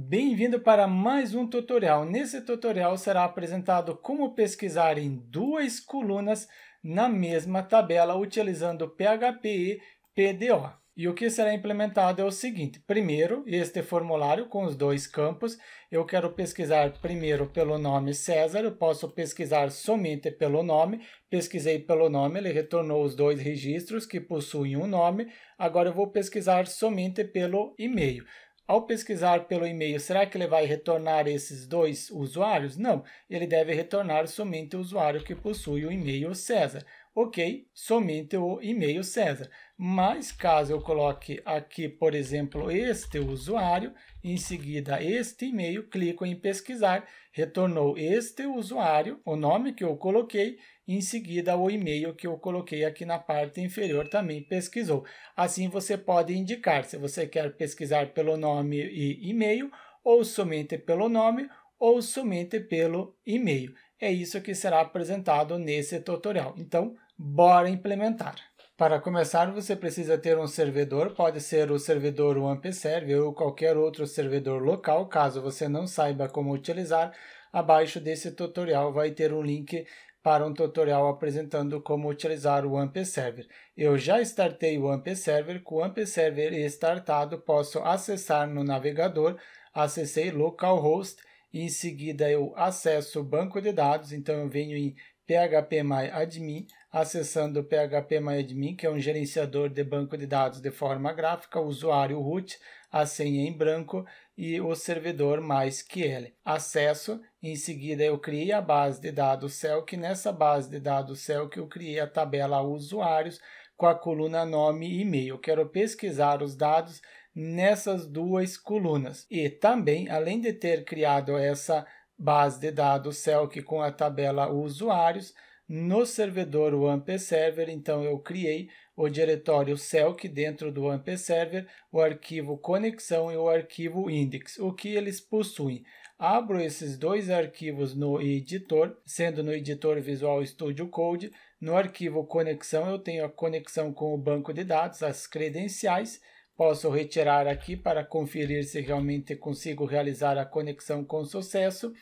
Bem-vindo para mais um tutorial. Nesse tutorial será apresentado como pesquisar em duas colunas na mesma tabela utilizando PHP e PDO. E o que será implementado é o seguinte. Primeiro, este formulário com os dois campos. Eu quero pesquisar primeiro pelo nome César. Eu posso pesquisar somente pelo nome. Pesquisei pelo nome, ele retornou os dois registros que possuem um nome. Agora eu vou pesquisar somente pelo e-mail. Ao pesquisar pelo e-mail, será que ele vai retornar esses dois usuários? Não, ele deve retornar somente o usuário que possui o e-mail César. Ok, somente o e-mail César. Mas caso eu coloque aqui, por exemplo, este usuário, em seguida este e-mail, clico em pesquisar, retornou este usuário, o nome que eu coloquei, em seguida o e-mail que eu coloquei aqui na parte inferior também pesquisou. Assim você pode indicar se você quer pesquisar pelo nome e e-mail, ou somente pelo nome, ou somente pelo e-mail. É isso que será apresentado nesse tutorial. Então, bora implementar! Para começar, você precisa ter um servidor, pode ser o servidor WAMP Server ou qualquer outro servidor local, caso você não saiba como utilizar. Abaixo desse tutorial vai ter um link para um tutorial apresentando como utilizar o AMP Server. Eu já startei o AMP Server, com o AMP Server startado posso acessar no navegador, acessei localhost, em seguida eu acesso o banco de dados, então eu venho em phpMyAdmin, acessando o phpMyAdmin, que é um gerenciador de banco de dados de forma gráfica, usuário root, a senha em branco e o servidor mais que Acesso, em seguida eu criei a base de dados Celc, nessa base de dados Celc eu criei a tabela usuários com a coluna nome e e-mail. quero pesquisar os dados nessas duas colunas. E também, além de ter criado essa base de dados Celc com a tabela usuários. No servidor WAMP Server, então eu criei o diretório Celc dentro do WAMP Server, o arquivo conexão e o arquivo index, o que eles possuem. Abro esses dois arquivos no editor, sendo no editor Visual Studio Code. No arquivo conexão eu tenho a conexão com o banco de dados, as credenciais, Posso retirar aqui para conferir se realmente consigo realizar a conexão com sucesso.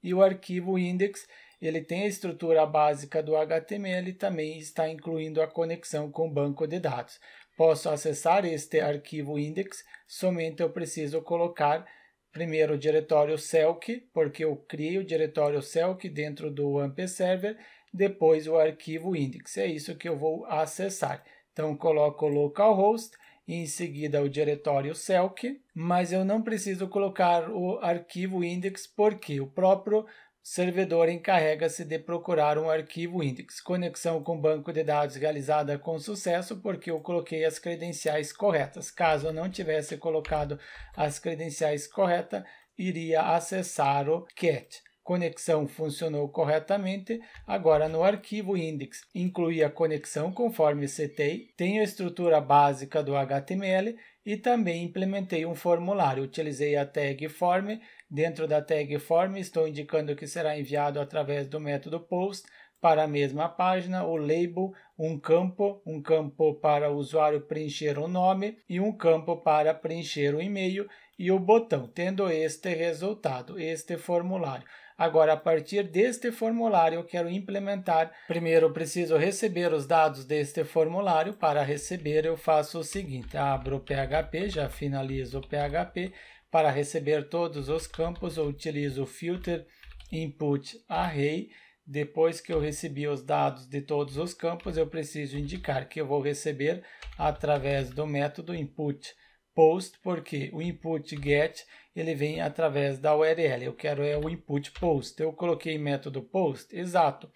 E o arquivo index, ele tem a estrutura básica do HTML e também está incluindo a conexão com o banco de dados. Posso acessar este arquivo index, somente eu preciso colocar primeiro o diretório selk, porque eu criei o diretório selk dentro do AMP server, depois o arquivo index. É isso que eu vou acessar. Então coloco localhost em seguida o diretório Selk, mas eu não preciso colocar o arquivo index porque o próprio servidor encarrega-se de procurar um arquivo index. Conexão com banco de dados realizada com sucesso porque eu coloquei as credenciais corretas. Caso eu não tivesse colocado as credenciais corretas, iria acessar o CAT conexão funcionou corretamente, agora no arquivo index inclui a conexão conforme citei, tenho a estrutura básica do HTML e também implementei um formulário. Utilizei a tag form, dentro da tag form estou indicando que será enviado através do método post para a mesma página, o label, um campo, um campo para o usuário preencher o nome e um campo para preencher o e-mail e o botão, tendo este resultado, este formulário. Agora, a partir deste formulário, eu quero implementar. Primeiro, eu preciso receber os dados deste formulário. Para receber, eu faço o seguinte: abro o PHP, já finalizo o PHP. Para receber todos os campos, eu utilizo o filter input array. Depois que eu recebi os dados de todos os campos, eu preciso indicar que eu vou receber através do método input post, porque o input get ele vem através da URL. Eu quero é o input post. Eu coloquei método post, exato.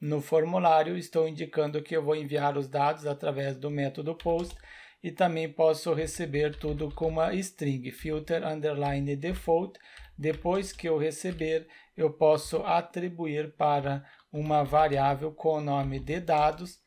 No formulário estou indicando que eu vou enviar os dados através do método post e também posso receber tudo com uma string filter underline default. Depois que eu receber, eu posso atribuir para uma variável com o nome de dados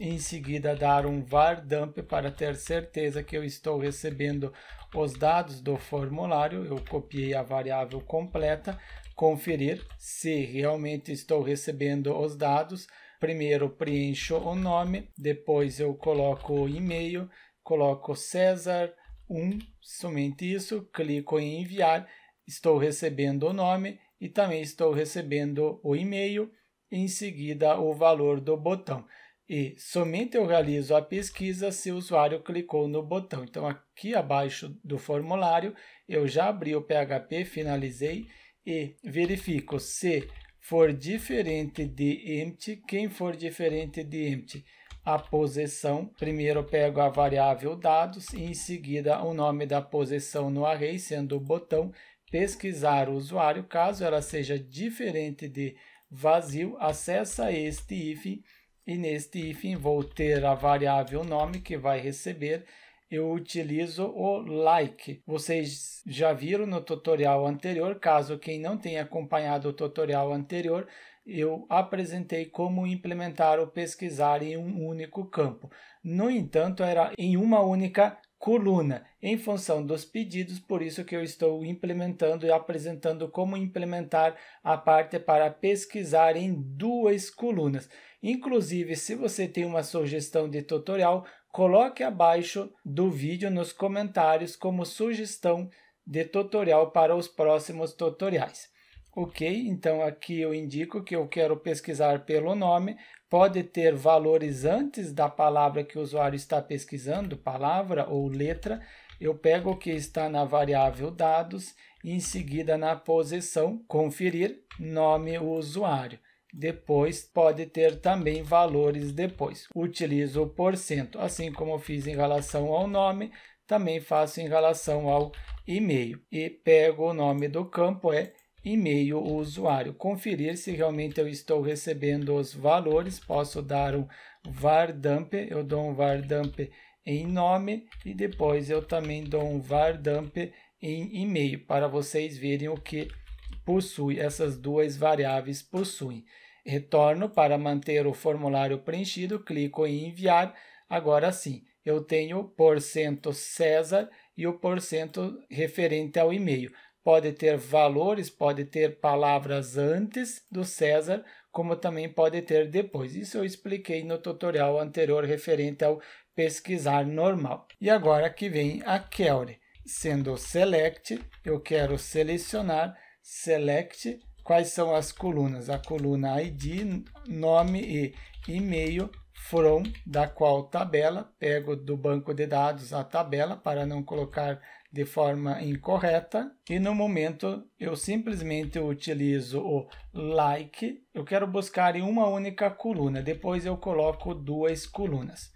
em seguida dar um var dump para ter certeza que eu estou recebendo os dados do formulário. Eu copiei a variável completa, conferir se realmente estou recebendo os dados. Primeiro preencho o nome, depois eu coloco o e-mail, coloco César 1, somente isso, clico em enviar, estou recebendo o nome e também estou recebendo o e-mail, em seguida o valor do botão e somente eu realizo a pesquisa se o usuário clicou no botão. Então, aqui abaixo do formulário, eu já abri o PHP, finalizei e verifico se for diferente de empty, quem for diferente de empty, a posição. Primeiro pego a variável dados e em seguida o nome da posição no array, sendo o botão pesquisar o usuário, caso ela seja diferente de vazio, acessa este if e neste hífen vou ter a variável nome que vai receber eu utilizo o like. Vocês já viram no tutorial anterior, caso quem não tenha acompanhado o tutorial anterior, eu apresentei como implementar o pesquisar em um único campo. No entanto, era em uma única coluna em função dos pedidos, por isso que eu estou implementando e apresentando como implementar a parte para pesquisar em duas colunas. Inclusive, se você tem uma sugestão de tutorial, coloque abaixo do vídeo nos comentários como sugestão de tutorial para os próximos tutoriais. Ok, então aqui eu indico que eu quero pesquisar pelo nome, pode ter valores antes da palavra que o usuário está pesquisando, palavra ou letra. Eu pego o que está na variável dados e em seguida na posição conferir nome o usuário. Depois pode ter também valores depois. Utilizo o porcento, assim como fiz em relação ao nome, também faço em relação ao e-mail. E pego o nome do campo é e-mail o usuário, conferir se realmente eu estou recebendo os valores, posso dar um vardump, eu dou um vardump em nome e depois eu também dou um vardump em e-mail para vocês verem o que possui, essas duas variáveis possuem. Retorno para manter o formulário preenchido, clico em enviar, agora sim eu tenho o porcento César e o porcento referente ao e-mail pode ter valores, pode ter palavras antes do César, como também pode ter depois. Isso eu expliquei no tutorial anterior referente ao pesquisar normal. E agora que vem a query. Sendo select, eu quero selecionar select quais são as colunas, a coluna ID, nome e e-mail from da qual tabela, pego do banco de dados a tabela para não colocar de forma incorreta e no momento eu simplesmente utilizo o like. Eu quero buscar em uma única coluna, depois eu coloco duas colunas.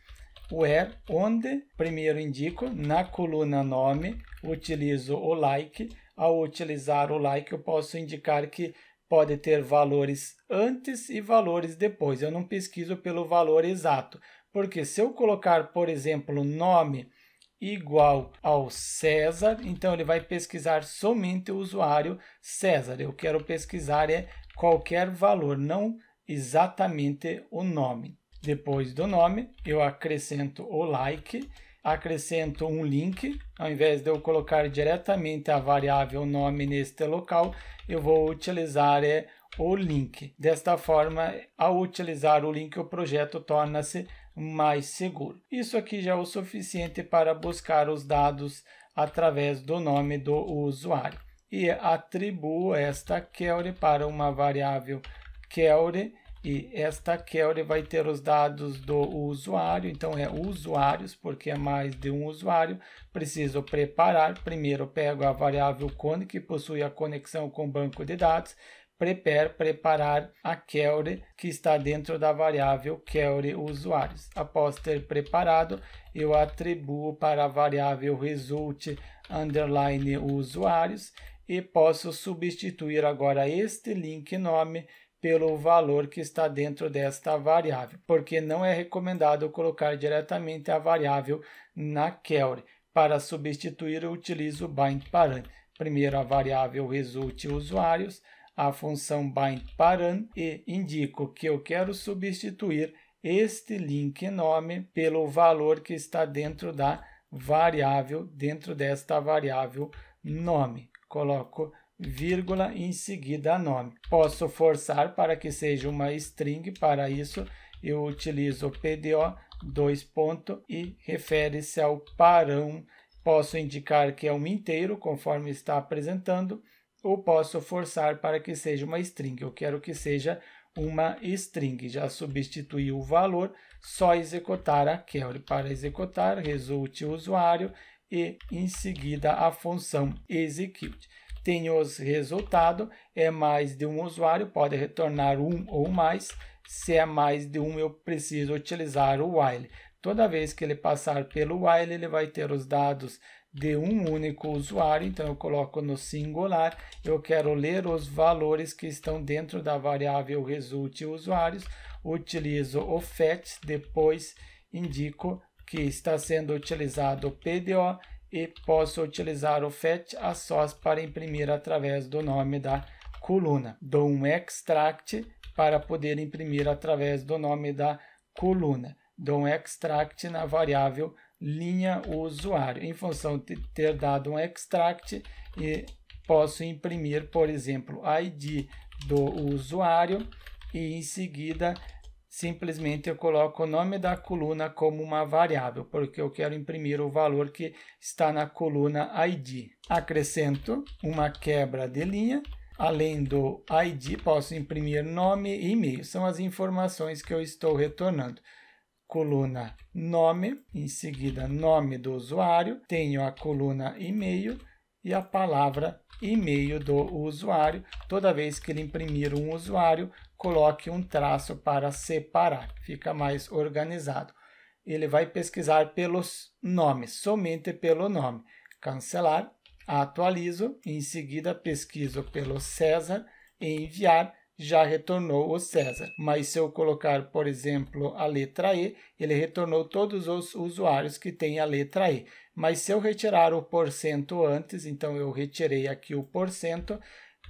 Where, onde, primeiro indico, na coluna nome, utilizo o like. Ao utilizar o like, eu posso indicar que pode ter valores antes e valores depois. Eu não pesquiso pelo valor exato, porque se eu colocar, por exemplo, nome igual ao César, então ele vai pesquisar somente o usuário César. Eu quero pesquisar é qualquer valor, não exatamente o nome. Depois do nome, eu acrescento o like, acrescento um link. Ao invés de eu colocar diretamente a variável nome neste local, eu vou utilizar é, o link. Desta forma, ao utilizar o link, o projeto torna-se mais seguro. Isso aqui já é o suficiente para buscar os dados através do nome do usuário. E atribuo esta query para uma variável query e esta query vai ter os dados do usuário, então é usuários, porque é mais de um usuário. Preciso preparar, primeiro pego a variável cone, que possui a conexão com o banco de dados, prepare preparar a query que está dentro da variável query usuários. Após ter preparado, eu atribuo para a variável result underline usuários e posso substituir agora este link nome pelo valor que está dentro desta variável, porque não é recomendado colocar diretamente a variável na query. Para substituir, eu utilizo o bind Primeiro a variável result usuários, a função bind e indico que eu quero substituir este link nome pelo valor que está dentro da variável, dentro desta variável nome. Coloco vírgula em seguida nome. Posso forçar para que seja uma string, para isso eu utilizo PDO, dois e refere-se ao parão. Posso indicar que é um inteiro, conforme está apresentando, ou posso forçar para que seja uma string. Eu quero que seja uma string. Já substituí o valor, só executar a query. Para executar, result usuário e em seguida a função execute. Tem os resultado, é mais de um usuário, pode retornar um ou mais. Se é mais de um, eu preciso utilizar o while. Toda vez que ele passar pelo while, ele vai ter os dados de um único usuário, então eu coloco no singular, eu quero ler os valores que estão dentro da variável result usuários, utilizo o fetch, depois indico que está sendo utilizado o PDO e posso utilizar o fetch a sós para imprimir através do nome da coluna. Dou um extract para poder imprimir através do nome da coluna. Dou um extract na variável linha usuário. Em função de ter dado um extract, e posso imprimir, por exemplo, ID do usuário e em seguida simplesmente eu coloco o nome da coluna como uma variável, porque eu quero imprimir o valor que está na coluna ID. Acrescento uma quebra de linha. Além do ID, posso imprimir nome e e-mail. São as informações que eu estou retornando coluna nome, em seguida nome do usuário, tenho a coluna e-mail e a palavra e-mail do usuário. Toda vez que ele imprimir um usuário, coloque um traço para separar, fica mais organizado. Ele vai pesquisar pelos nomes, somente pelo nome. Cancelar, atualizo, em seguida pesquiso pelo César, enviar, já retornou o César. Mas se eu colocar, por exemplo, a letra E, ele retornou todos os usuários que têm a letra E. Mas se eu retirar o porcento antes, então eu retirei aqui o porcento,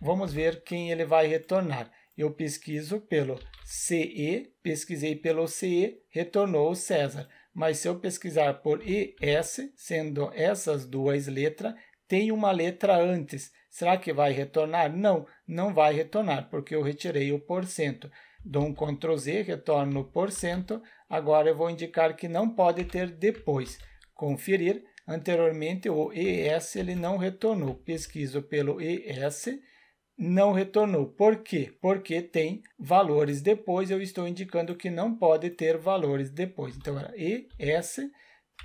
vamos ver quem ele vai retornar. Eu pesquiso pelo CE, pesquisei pelo CE, retornou o César. Mas se eu pesquisar por ES, sendo essas duas letras, tem uma letra antes. Será que vai retornar? Não, não vai retornar, porque eu retirei o porcento. Dou um Ctrl Z, retorno o porcento. Agora eu vou indicar que não pode ter depois. Conferir. Anteriormente o ES ele não retornou. Pesquiso pelo ES, não retornou. Por quê? Porque tem valores depois. Eu estou indicando que não pode ter valores depois. Então era ES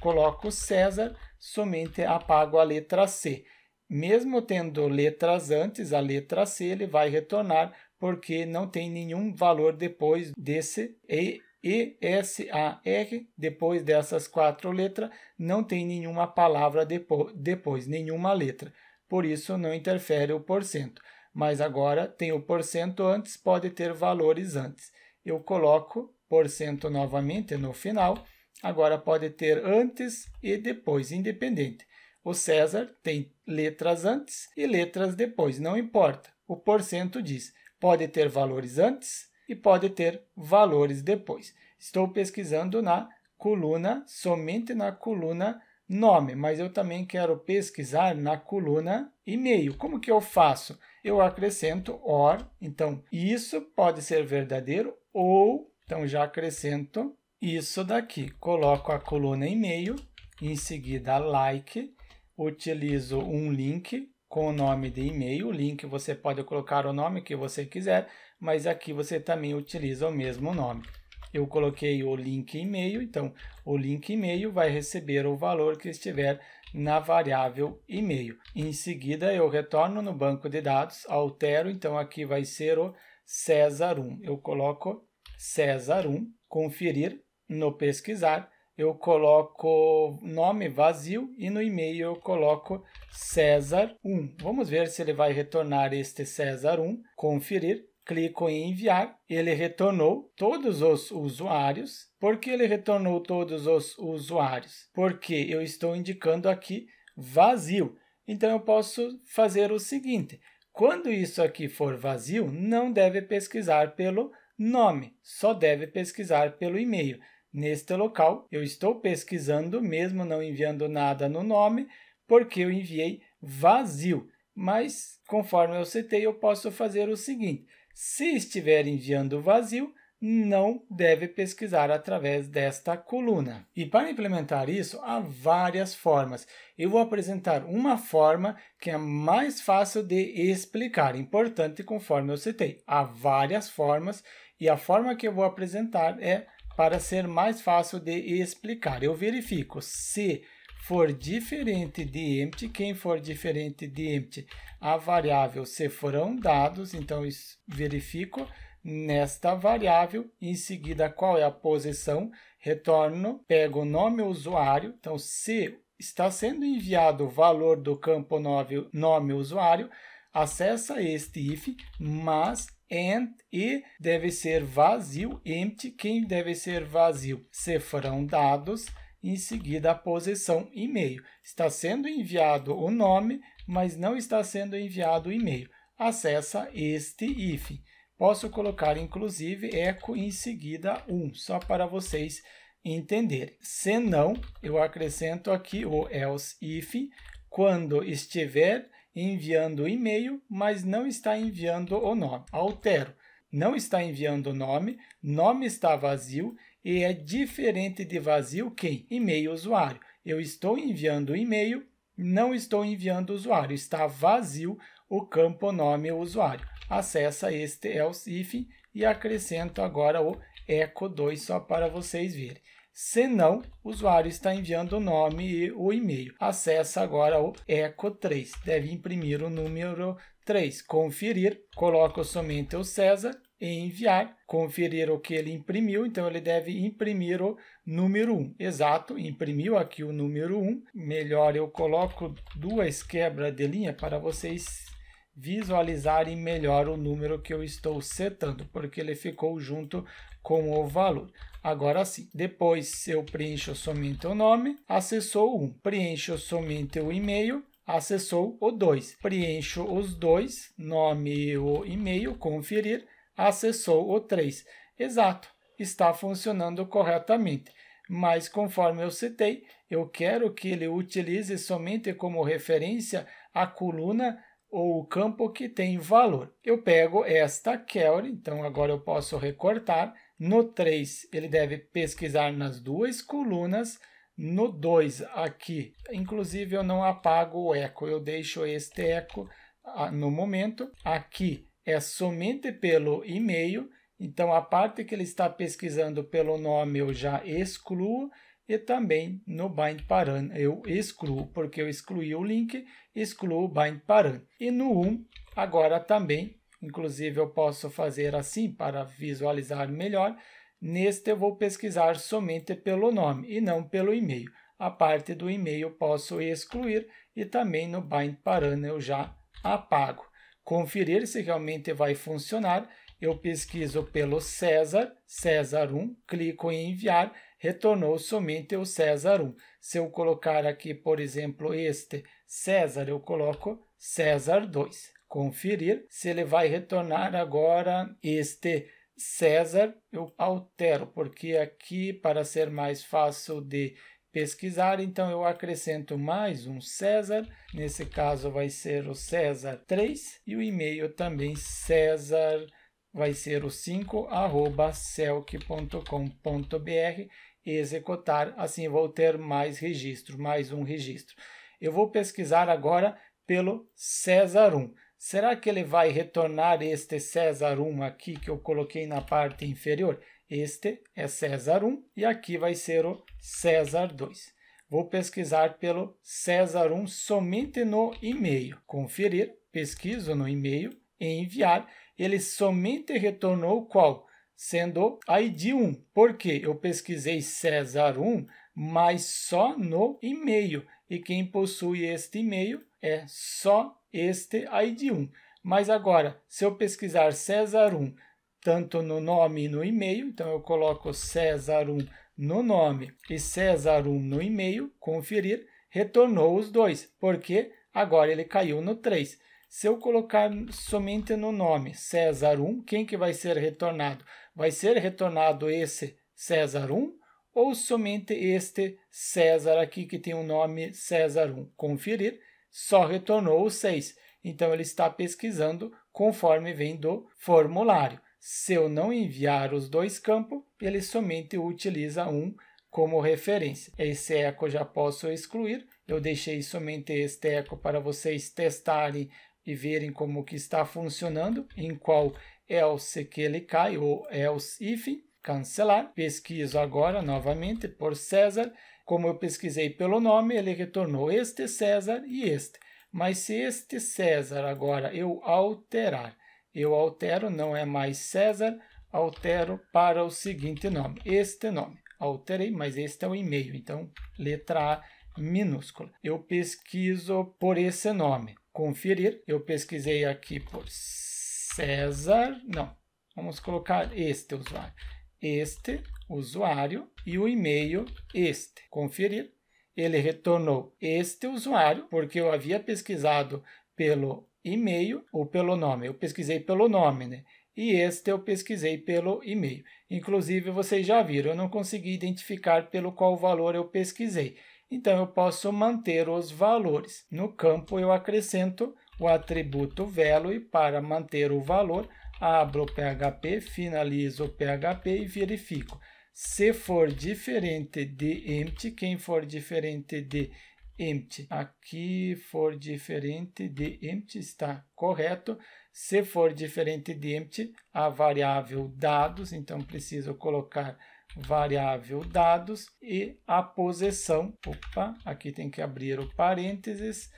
coloco César, somente apago a letra C. Mesmo tendo letras antes, a letra C ele vai retornar porque não tem nenhum valor depois desse e E S A R depois dessas quatro letras, não tem nenhuma palavra depo depois, nenhuma letra. Por isso, não interfere o porcento. Mas agora tem o porcento antes, pode ter valores antes. Eu coloco porcento novamente no final Agora pode ter antes e depois, independente. O César tem letras antes e letras depois, não importa. O porcento diz: pode ter valores antes e pode ter valores depois. Estou pesquisando na coluna, somente na coluna nome, mas eu também quero pesquisar na coluna e-mail. Como que eu faço? Eu acrescento or, então isso pode ser verdadeiro ou, então já acrescento isso daqui. Coloco a coluna e-mail, em seguida like, utilizo um link com o nome de e-mail. O link você pode colocar o nome que você quiser, mas aqui você também utiliza o mesmo nome. Eu coloquei o link e-mail, então o link e-mail vai receber o valor que estiver na variável e-mail. Em seguida, eu retorno no banco de dados, altero, então aqui vai ser o César1. Eu coloco César1, conferir, no pesquisar, eu coloco nome vazio e no e-mail eu coloco César1. Vamos ver se ele vai retornar este César1. Conferir. Clico em enviar. Ele retornou todos os usuários. Por que ele retornou todos os usuários? Porque eu estou indicando aqui vazio. Então eu posso fazer o seguinte: quando isso aqui for vazio, não deve pesquisar pelo nome, só deve pesquisar pelo e-mail. Neste local, eu estou pesquisando, mesmo não enviando nada no nome, porque eu enviei vazio. Mas, conforme eu citei, eu posso fazer o seguinte: se estiver enviando vazio, não deve pesquisar através desta coluna. E para implementar isso, há várias formas. Eu vou apresentar uma forma que é mais fácil de explicar, importante conforme eu citei. Há várias formas e a forma que eu vou apresentar é para ser mais fácil de explicar. Eu verifico se for diferente de empty, quem for diferente de empty, a variável se foram dados, então verifico nesta variável, em seguida qual é a posição, retorno, pego o nome usuário, então se está sendo enviado o valor do campo nome, nome usuário, acessa este if, mas and e deve ser vazio, empty. Quem deve ser vazio? Se foram dados. Em seguida, a posição e-mail. Está sendo enviado o nome, mas não está sendo enviado o e-mail. Acessa este if. Posso colocar, inclusive, eco em seguida 1, só para vocês entenderem. Se não, eu acrescento aqui o else if. Quando estiver enviando o e-mail, mas não está enviando o nome. Altero. Não está enviando o nome, nome está vazio e é diferente de vazio quem? E-mail usuário. Eu estou enviando o e-mail, não estou enviando o usuário. Está vazio o campo nome usuário. Acessa este else if e acrescento agora o echo 2 só para vocês verem. Senão, o usuário está enviando o nome e o e-mail. Acesse agora o Echo 3. Deve imprimir o número 3. Conferir. Coloco somente o César enviar, conferir o que ele imprimiu, então ele deve imprimir o número 1. Exato, imprimiu aqui o número 1. Melhor eu coloco duas quebras de linha para vocês visualizarem melhor o número que eu estou setando, porque ele ficou junto com o valor. Agora sim. Depois eu preencho somente o nome, acessou um. Preencho somente o e-mail, acessou o 2. Preencho os dois, nome e o e-mail, conferir, acessou o 3. Exato, está funcionando corretamente. Mas conforme eu citei, eu quero que ele utilize somente como referência a coluna ou o campo que tem valor. Eu pego esta query então agora eu posso recortar no 3, ele deve pesquisar nas duas colunas. No 2, aqui, inclusive eu não apago o eco, eu deixo este eco ah, no momento. Aqui é somente pelo e-mail, então a parte que ele está pesquisando pelo nome eu já excluo e também no bind paran eu excluo, porque eu excluí o link, excluo o bind paran. E no 1, agora também Inclusive, eu posso fazer assim para visualizar melhor. Neste, eu vou pesquisar somente pelo nome e não pelo e-mail. A parte do e-mail posso excluir e também no bind parana eu já apago. Conferir se realmente vai funcionar. Eu pesquiso pelo César, César 1, clico em enviar, retornou somente o César 1. Se eu colocar aqui, por exemplo, este César, eu coloco César 2 conferir se ele vai retornar agora este César. Eu altero, porque aqui, para ser mais fácil de pesquisar, então eu acrescento mais um César, nesse caso vai ser o César 3, e o e-mail também César vai ser o 5, arroba celc.com.br, executar, assim vou ter mais registro, mais um registro. Eu vou pesquisar agora pelo César 1. Será que ele vai retornar este César 1 aqui que eu coloquei na parte inferior? Este é César 1 e aqui vai ser o César 2. Vou pesquisar pelo César 1 somente no e-mail. Conferir, pesquiso no e-mail, enviar. Ele somente retornou qual? Sendo ID 1. Por quê? eu pesquisei César 1, mas só no e-mail. E quem possui este e-mail é só este ID1. Mas agora, se eu pesquisar César1, tanto no nome e no e-mail, então eu coloco César1 no nome e César1 no e-mail, conferir, retornou os dois, porque agora ele caiu no 3. Se eu colocar somente no nome César1, quem que vai ser retornado? Vai ser retornado esse César1 ou somente este César aqui que tem o nome César1? Conferir, só retornou o 6. Então ele está pesquisando conforme vem do formulário. Se eu não enviar os dois campos, ele somente utiliza um como referência. Esse eco já posso excluir. Eu deixei somente este eco para vocês testarem e verem como que está funcionando, em qual else que ele cai, ou else if. Cancelar. Pesquiso agora novamente por César como eu pesquisei pelo nome, ele retornou este César e este. Mas se este César agora eu alterar, eu altero, não é mais César, altero para o seguinte nome, este nome. Alterei, mas este é o e-mail, então letra A minúscula. Eu pesquiso por esse nome. Conferir, eu pesquisei aqui por César, não, vamos colocar este usuário este usuário e o e-mail este. Conferir. Ele retornou este usuário, porque eu havia pesquisado pelo e-mail ou pelo nome. Eu pesquisei pelo nome, né? E este eu pesquisei pelo e-mail. Inclusive, vocês já viram, eu não consegui identificar pelo qual valor eu pesquisei. Então, eu posso manter os valores. No campo, eu acrescento o atributo value para manter o valor abro o PHP, finalizo o PHP e verifico. Se for diferente de empty, quem for diferente de empty aqui for diferente de empty está correto. Se for diferente de empty, a variável dados, então preciso colocar variável dados e a posição, opa, aqui tem que abrir o parênteses,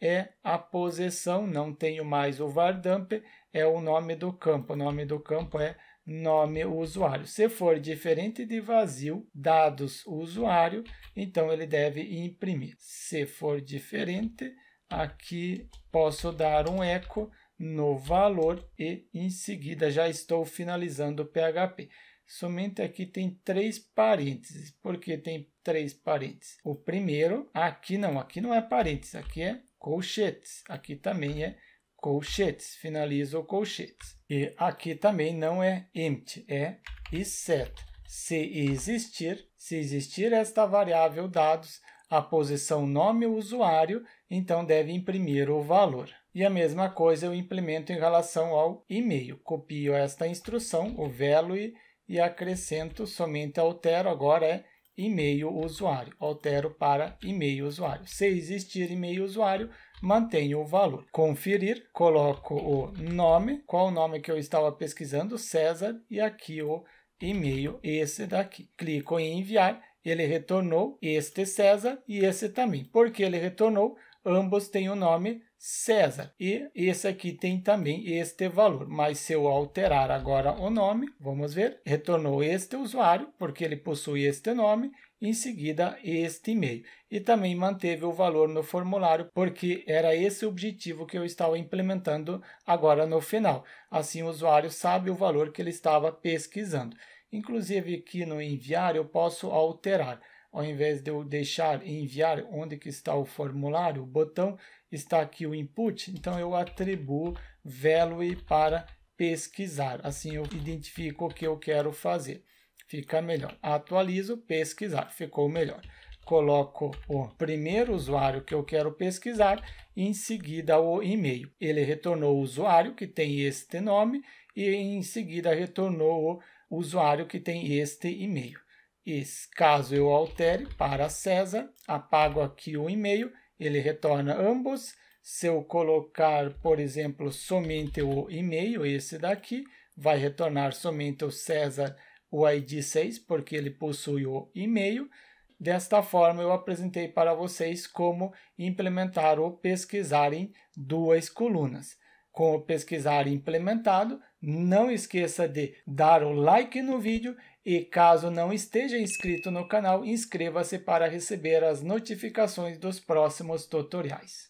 é a posição, não tenho mais o vardump, é o nome do campo. O nome do campo é nome usuário. Se for diferente de vazio, dados usuário, então ele deve imprimir. Se for diferente, aqui posso dar um eco no valor e em seguida já estou finalizando o PHP. Somente aqui tem três parênteses. Por que tem três parênteses? O primeiro, aqui não, aqui não é parênteses, aqui é colchetes. Aqui também é colchetes, finaliza o colchetes. E aqui também não é empty, é exceto. Se existir, se existir esta variável dados, a posição nome usuário, então deve imprimir o valor. E a mesma coisa eu implemento em relação ao e-mail. Copio esta instrução, o value, e acrescento somente altero, agora é e-mail usuário. Altero para e-mail usuário. Se existir e-mail usuário, mantenho o valor. Conferir, coloco o nome, qual o nome que eu estava pesquisando, César, e aqui o e-mail, esse daqui. Clico em enviar, ele retornou este César e esse também. Porque ele retornou, ambos têm o nome César. E esse aqui tem também este valor. Mas se eu alterar agora o nome, vamos ver, retornou este usuário, porque ele possui este nome, em seguida este e-mail. E também manteve o valor no formulário, porque era esse o objetivo que eu estava implementando agora no final. Assim o usuário sabe o valor que ele estava pesquisando. Inclusive aqui no enviar eu posso alterar. Ao invés de eu deixar enviar onde que está o formulário, o botão, está aqui o input, então eu atribuo value para pesquisar. Assim eu identifico o que eu quero fazer fica melhor. Atualizo, pesquisar, ficou melhor. Coloco o primeiro usuário que eu quero pesquisar, em seguida o e-mail. Ele retornou o usuário que tem este nome e em seguida retornou o usuário que tem este e-mail. E caso eu altere para César, apago aqui o e-mail, ele retorna ambos. Se eu colocar, por exemplo, somente o e-mail, esse daqui, vai retornar somente o César o ID 6, porque ele possui o e-mail. Desta forma, eu apresentei para vocês como implementar ou pesquisar em duas colunas. Com o pesquisar implementado, não esqueça de dar o like no vídeo e caso não esteja inscrito no canal, inscreva-se para receber as notificações dos próximos tutoriais.